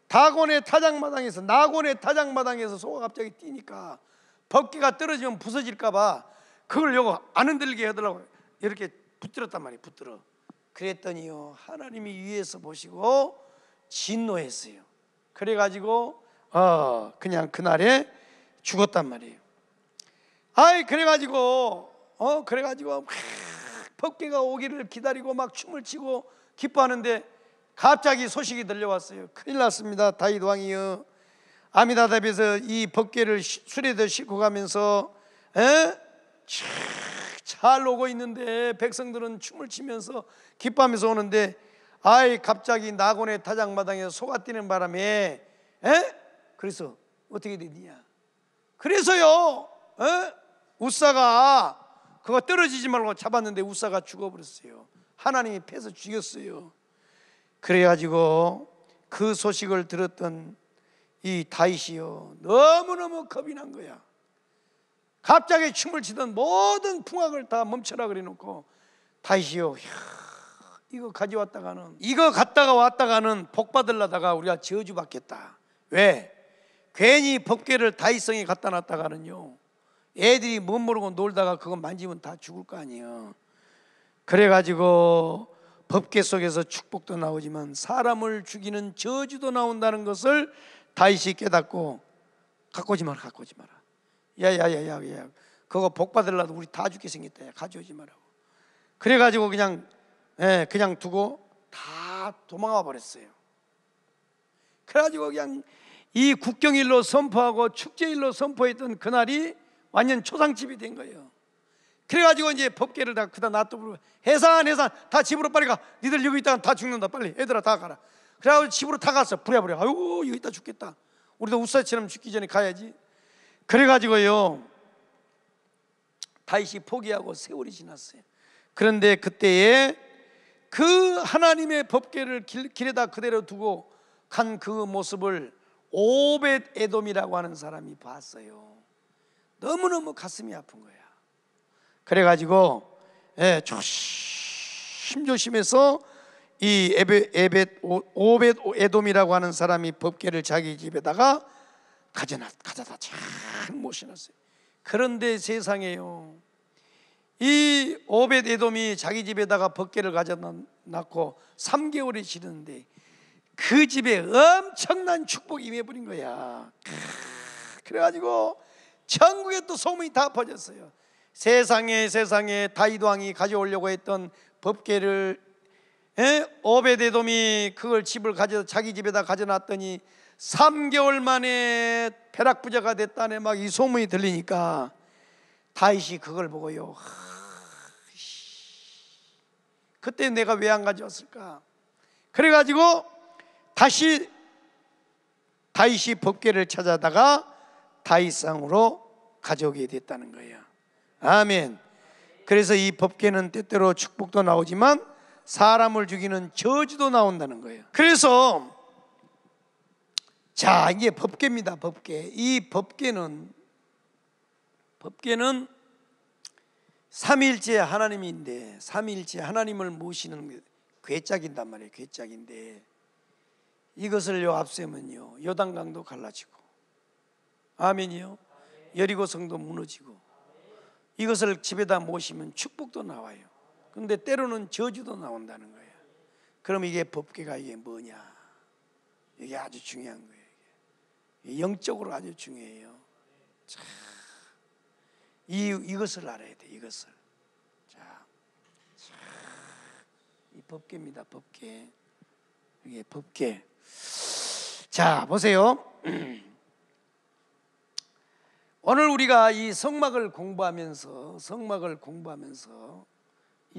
다곤의 타작마당에서 나곤의 타작마당에서 소가 갑자기 뛰니까 법기가 떨어지면 부서질까봐 그걸 요거 안흔들게 해달라고 이렇게 붙들었단 말이에요. 붙들어. 그랬더니요 하나님이 위에서 보시고 진노했어요. 그래가지고 어 그냥 그날에 죽었단 말이에요. 아이 그래가지고 어 그래가지고 법계가 오기를 기다리고 막 춤을 추고 기뻐하는데 갑자기 소식이 들려왔어요. 큰일 났습니다. 다윗 왕이요. 아미다답에서 이 법궤를 수레에 싣고 가면서 에? 잘 오고 있는데 백성들은 춤을 추면서 기뻐하면서 오는데 아이 갑자기 낙원의 타장마당에서 소가 뛰는 바람에 에? 그래서 어떻게 됐느냐 그래서요 에? 우사가 그거 떨어지지 말고 잡았는데 우사가 죽어버렸어요 하나님이 패서 죽였어요 그래가지고 그 소식을 들었던 이 다윗이요 너무너무 겁이 난 거야. 갑자기 춤을 추던 모든 풍악을 다 멈춰라 그래놓고 다윗이요 이거 가져왔다가는 이거 갔다가 왔다가는 복 받으려다가 우리가 저주 받겠다. 왜? 괜히 법궤를 다윗성에 갖다 놨다가는요. 애들이 못 모르고 놀다가 그거 만지면 다 죽을 거 아니에요. 그래가지고 법계 속에서 축복도 나오지만 사람을 죽이는 저주도 나온다는 것을 다윗이 깨닫고 갖고 지 마라 갖고 지 마라 야야야야야 그거 복 받으려도 우리 다 죽게 생겼다 야, 가져오지 말라고 그래가지고 그냥 예, 그냥 두고 다 도망가 버렸어요 그래가지고 그냥 이 국경일로 선포하고 축제일로 선포했던 그날이 완전 초상집이 된 거예요 그래가지고 이제 법계를 다 그다 놔두고 해산 해산 다 집으로 빨리 가 니들 여기 있다가 다 죽는다 빨리 애들아 다 가라 그래고 집으로 다 가서 부랴부랴. 아유, 여기 다 죽겠다. 우리도 우사처럼 죽기 전에 가야지. 그래가지고요. 다시 포기하고 세월이 지났어요. 그런데 그때에 그 하나님의 법계를 길, 길에다 그대로 두고 간 그 모습을 오벳 에돔이라고 하는 사람이 봤어요. 너무너무 가슴이 아픈 거야. 그래가지고 예, 조심조심해서 이 에베, 에벳 오벳 에돔이라고 하는 사람이 법궤를 자기 집에다가 가져다 가져다 잘 모셔놨어요. 그런데 세상에요. 이 오벳 에돔이 자기 집에다가 법궤를 가져다 고 3개월이 지났는데 그 집에 엄청난 축복 임해버린 거야. 그래가지고 전국에 또 소문이 다 퍼졌어요. 세상에 세상에 다윗 왕이 가져오려고 했던 법궤를 에? 예? 오베데돔이 그걸 집을 가져 자기 집에다 가져놨더니 3개월 만에 벼락 부자가 됐다네 막 이 소문이 들리니까 다윗이 그걸 보고요. 그때 내가 왜 안 가져왔을까? 그래가지고 다시 다윗이 법계를 찾아다가 다윗상으로 가져오게 됐다는 거예요. 아멘. 그래서 이 법계는 때때로 축복도 나오지만 사람을 죽이는 저주도 나온다는 거예요. 그래서 자 이게 법계입니다. 법계 이 법계는 법계는 삼일째 하나님인데 삼일째 하나님을 모시는 괴짝인단 말이에요. 괴짝인데 이것을 요 앞세면요 요단강도 갈라지고 아멘이요 여리고 성도 무너지고 이것을 집에다 모시면 축복도 나와요. 그런데 때로는 저주도 나온다는 거예요. 그럼 이게 법계가 이게 뭐냐? 이게 아주 중요한 거예요. 이게. 영적으로 아주 중요해요. 자, 이 이것을 알아야 돼. 이것을. 자, 자, 이 법계입니다. 법계. 이게 법계. 자, 보세요. 오늘 우리가 이 성막을 공부하면서 성막을 공부하면서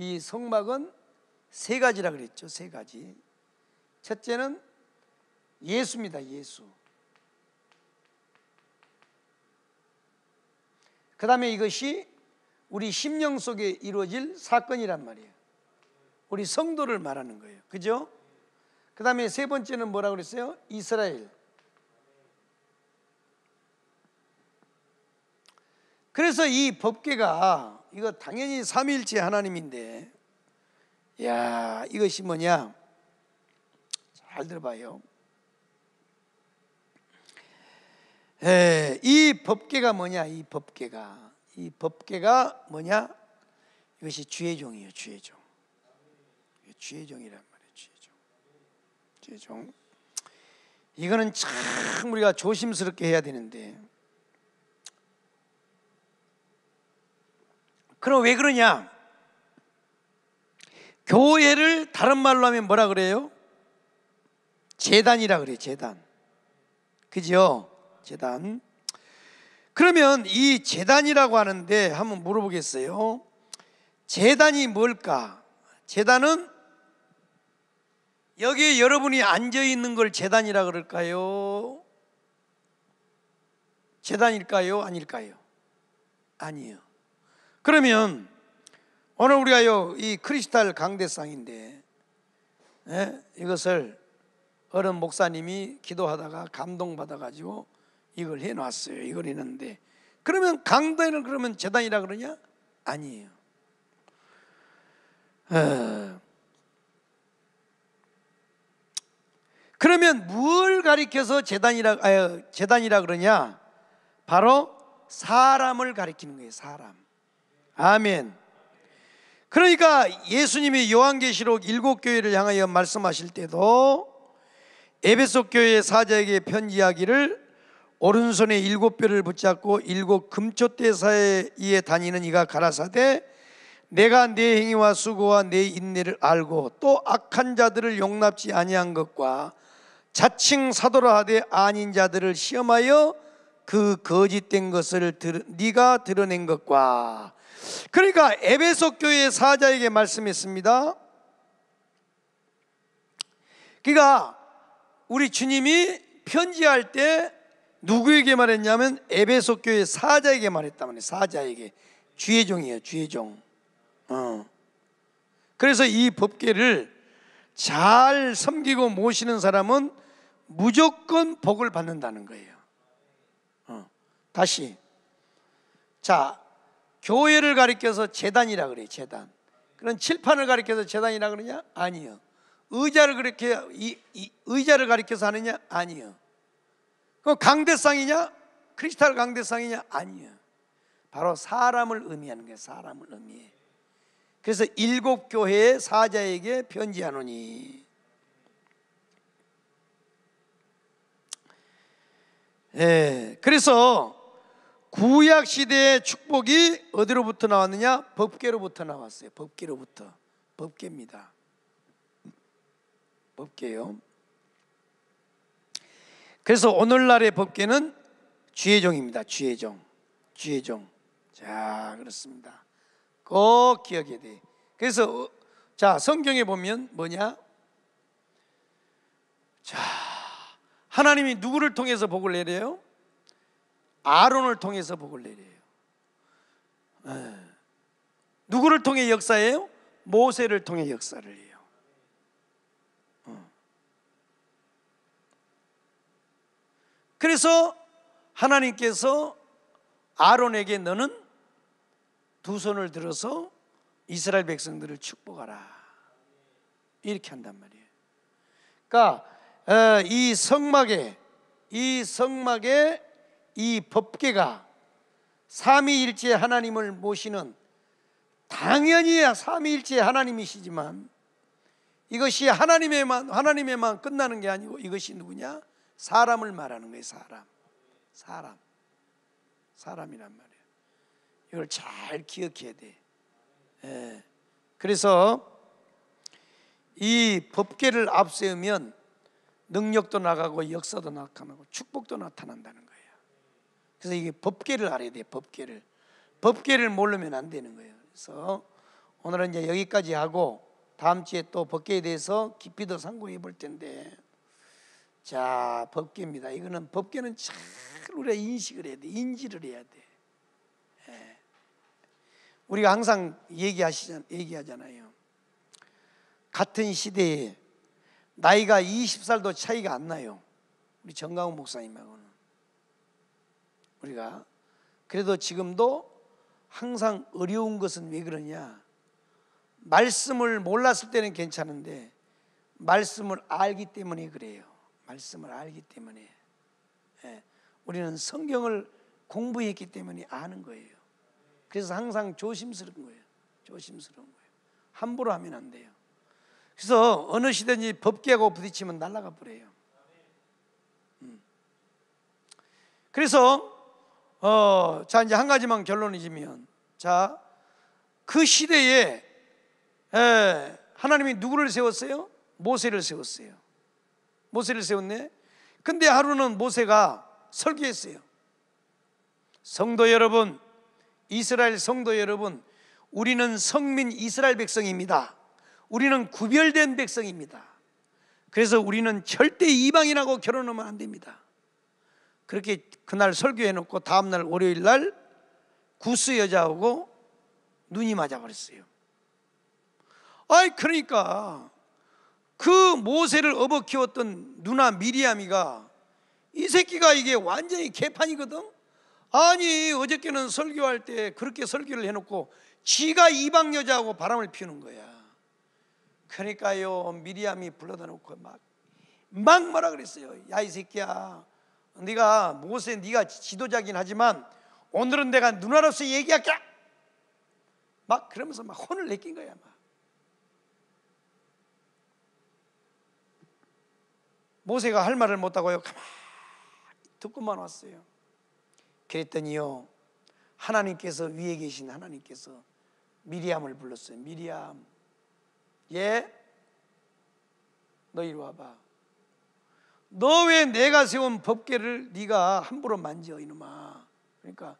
이 성막은 세 가지라 그랬죠. 세 가지. 첫째는 예수입니다. 예수. 그 다음에 이것이 우리 심령 속에 이루어질 사건이란 말이에요. 우리 성도를 말하는 거예요. 그죠? 그 다음에 세 번째는 뭐라고 그랬어요? 이스라엘. 그래서 이 법계가 이거 당연히 삼일째 하나님인데 야 이것이 뭐냐 잘 들어봐요 에, 이 법계가 뭐냐 이 법계가 이 법계가 뭐냐 이것이 주의종이에요 주의종 주의종이란 말이에요 주의종 주의종 이거는 참 우리가 조심스럽게 해야 되는데 그럼 왜 그러냐? 교회를 다른 말로 하면 뭐라 그래요? 재단이라 그래요, 재단. 그지 재단. 그러면 이 재단이라고 하는데 한번 물어보겠어요. 재단이 뭘까? 재단은 여기에 여러분이 앉아 있는 걸 재단이라 그럴까요? 재단일까요? 아닐까요? 아니요 그러면 오늘 우리가 이 크리스탈 강대상인데 예? 이것을 어른 목사님이 기도하다가 감동받아 가지고 이걸 해 놨어요. 이걸 했는데 그러면 강대을 그러면 재단이라 그러냐? 아니에요. 에... 어. 그러면 무 가리켜서 재단이라 아, 재단이라 그러냐? 바로 사람을 가리키는 거예요. 사람. 아멘. 그러니까 예수님이 요한계시록 일곱 교회를 향하여 말씀하실 때도 에베소 교회 의 사자에게 편지하기를 오른손에 일곱 뼈를 붙잡고 일곱 금초대 사이에 에 다니는 이가 가라사대 내가 내 행위와 수고와 내 인내를 알고 또 악한 자들을 용납지 아니한 것과 자칭 사도라 하되 아닌 자들을 시험하여 그 거짓된 것을 들, 네가 드러낸 것과 그러니까 에베소 교회 의 사자에게 말씀했습니다. 그러니까 우리 주님이 편지할 때 누구에게 말했냐면 에베소 교회 사자에게 말했다만 해 사자에게 주의 종이에요. 주의 종. 어. 그래서 이 법계를 잘 섬기고 모시는 사람은 무조건 복을 받는다는 거예요. 어. 다시 자 교회를 가리켜서 재단이라 그래요, 재단. 그런 칠판을 가리켜서 재단이라 그러냐? 아니요. 의자를 그렇게 이, 이, 의자를 가리켜서 하느냐? 아니요. 그 강대상이냐? 크리스탈 강대상이냐? 아니요. 바로 사람을 의미하는 게 사람을 의미해. 그래서 일곱 교회의 사자에게 편지하노니 예, 그래서 구약 시대의 축복이 어디로부터 나왔느냐? 법계로부터 나왔어요. 법계로부터. 법계입니다. 법계요. 그래서 오늘날의 법계는 주혜종입니다. 주혜종. 주혜종. 자, 그렇습니다. 꼭 기억해야 돼. 그래서 어, 자, 성경에 보면 뭐냐? 자, 하나님이 누구를 통해서 복을 내려요? 아론을 통해서 복을 내려요. 예. 누구를 통해 역사예요? 모세를 통해 역사를 해요. 어. 그래서 하나님께서 아론에게 너는 두 손을 들어서 이스라엘 백성들을 축복하라. 이렇게 한단 말이에요. 그러니까 어, 이 성막에 이 성막에 이 법계가 삼위일체 하나님을 모시는 당연히 삼위일체 하나님이시지만 이것이 하나님에만 하나님에만 끝나는 게 아니고 이것이 누구냐? 사람을 말하는 거예요. 사람, 사람, 사람이란 말이에요. 이걸 잘 기억해야 돼. 예. 그래서 이 법계를 앞세우면 능력도 나가고 역사도 나타나고 축복도 나타난다는 거예요. 그래서 이게 법계를 알아야 돼요. 법계를. 법계를 모르면 안 되는 거예요. 그래서 오늘은 이제 여기까지 하고 다음 주에 또 법계에 대해서 깊이 더 상고해 볼 텐데 자 법계입니다. 이거는 법계는 잘 우리가 인식을 해야 돼, 인지를 해야 돼. 예. 우리가 항상 얘기하시잖, 아 얘기하잖아요. 같은 시대에 나이가 20살도 차이가 안 나요. 우리 정강훈 목사님하고는 우리가 그래도 지금도 항상 어려운 것은 왜 그러냐? 말씀을 몰랐을 때는 괜찮은데 말씀을 알기 때문에 그래요. 말씀을 알기 때문에 예, 우리는 성경을 공부했기 때문에 아는 거예요. 그래서 항상 조심스러운 거예요. 조심스러운 거예요. 함부로 하면 안 돼요. 그래서 어느 시든지 법계하고 부딪히면 날아가 버려요. 음. 그래서 어, 자 이제 한 가지만 결론이 지면 자 그 시대에 에, 예, 하나님이 누구를 세웠어요? 모세를 세웠어요. 모세를 세웠네. 근데 하루는 모세가 설교했어요. 성도 여러분, 이스라엘 성도 여러분, 우리는 성민 이스라엘 백성입니다. 우리는 구별된 백성입니다. 그래서 우리는 절대 이방인하고 결혼하면 안 됩니다. 그렇게 그날 설교해 놓고 다음 날 월요일 날 구스 여자하고 눈이 맞아 버렸어요. 아이 그러니까 그 모세를 업어 키웠던 누나 미리암이가 이 새끼가 이게 완전히 개판이거든. 아니 어저께는 설교할 때 그렇게 설교를 해놓고 지가 이방 여자하고 바람을 피우는 거야. 그러니까요 미리암이 불러다 놓고 막막 뭐라 그랬어요. 야 이 새끼야 네가 모세 네가 지도자긴 하지만 오늘은 내가 누나로서 얘기할게. 막 그러면서 막 혼을 내낀 거야. 막. 모세가 할 말을 못하고요. 가만 듣고만 왔어요. 그랬더니요. 하나님께서 위에 계신 하나님께서 미리암을 불렀어요. 미리암. 예? 너 이리 와봐. 너왜 내가 세운 법궤를 네가 함부로 만져 이놈아. 그러니까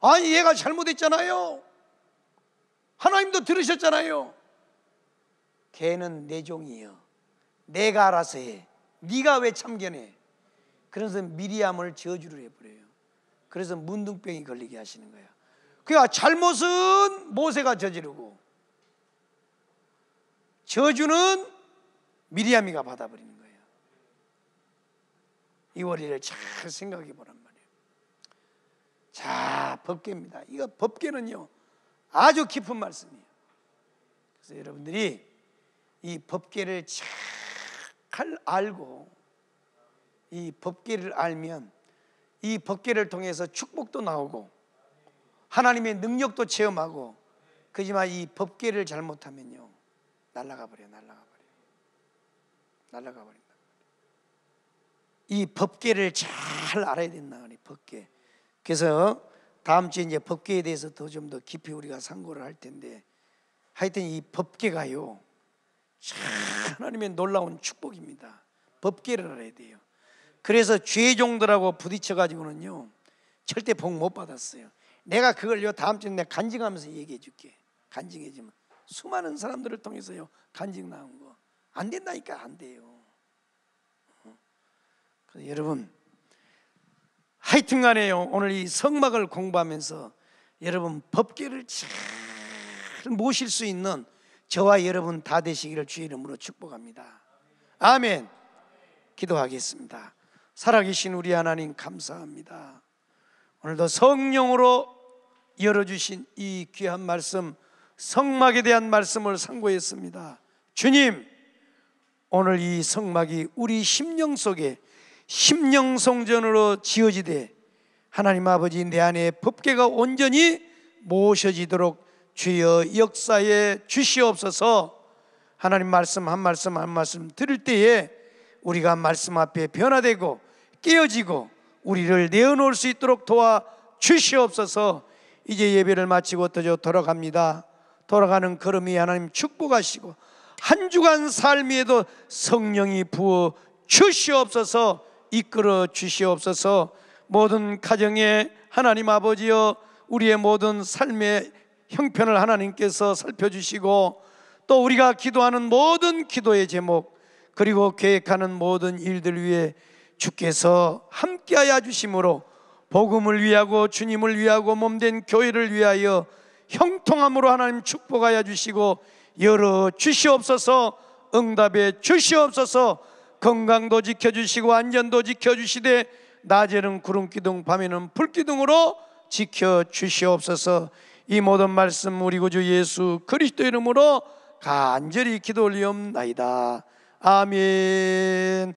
아니 얘가 잘못했잖아요. 하나님도 들으셨잖아요. 걔는 내 종이요. 내가 알아서 해. 네가 왜 참견해? 그래서 미리암을 저주를 해버려요. 그래서 문둥병이 걸리게 하시는 거야. 그러 잘못은 모세가 저지르고 저주는 미리암이가 받아버리는 이월 1일 잘 생각해 보란 말이에요. 자, 법계입니다. 이거 법계는요. 아주 깊은 말씀이에요. 그래서 여러분들이 이 법계를 잘 알고 이 법계를 알면 이 법계를 통해서 축복도 나오고 하나님의 능력도 체험하고 그지만 이 법계를 잘못하면요 날라가 버려 날라가 버려 날라가 버려 이 법계를 잘 알아야 된다 그래 법계. 그래서 다음 주에 이제 법계에 대해서 더 좀 더 깊이 우리가 상고를 할 텐데 하여튼 이 법계가요 하나님의 놀라운 축복입니다. 법계를 알아야 돼요. 그래서 죄종들하고 부딪혀 가지고는요 절대 복 못 받았어요. 내가 그걸요 다음 주에 내가 간증하면서 얘기해 줄게. 간증해 주면 수많은 사람들을 통해서요 간증 나온 거 안 된다니까 안 돼요. 여러분 하여튼 간에요 오늘 이 성막을 공부하면서 여러분 법계를 잘 모실 수 있는 저와 여러분 다 되시기를 주의 이름으로 축복합니다 아멘 기도하겠습니다 살아계신 우리 하나님 감사합니다 오늘도 성령으로 열어주신 이 귀한 말씀 성막에 대한 말씀을 상고했습니다 주님 오늘 이 성막이 우리 심령 속에 심령 성전으로 지어지되 하나님 아버지 내 안에 법계가 온전히 모셔지도록 주여 역사에 주시옵소서 하나님 말씀 한 말씀 한 말씀 들을 때에 우리가 말씀 앞에 변화되고 깨어지고 우리를 내어놓을 수 있도록 도와 주시옵소서 이제 예배를 마치고 떠져 돌아갑니다. 돌아가는 걸음이 하나님 축복하시고 한 주간 삶에도 성령이 부어 주시옵소서 이끌어 주시옵소서 모든 가정에 하나님 아버지여 우리의 모든 삶의 형편을 하나님께서 살펴주시고 또 우리가 기도하는 모든 기도의 제목 그리고 계획하는 모든 일들 위해 주께서 함께하여 주심으로 복음을 위하고 주님을 위하고 몸된 교회를 위하여 형통함으로 하나님 축복하여 주시고 열어 주시옵소서 응답해 주시옵소서 건강도 지켜주시고 안전도 지켜주시되 낮에는 구름 기둥 밤에는 불 기둥으로 지켜 주시옵소서. 이 모든 말씀 우리 구주 예수 그리스도 이름으로 간절히 기도 올리옵나이다. 아멘.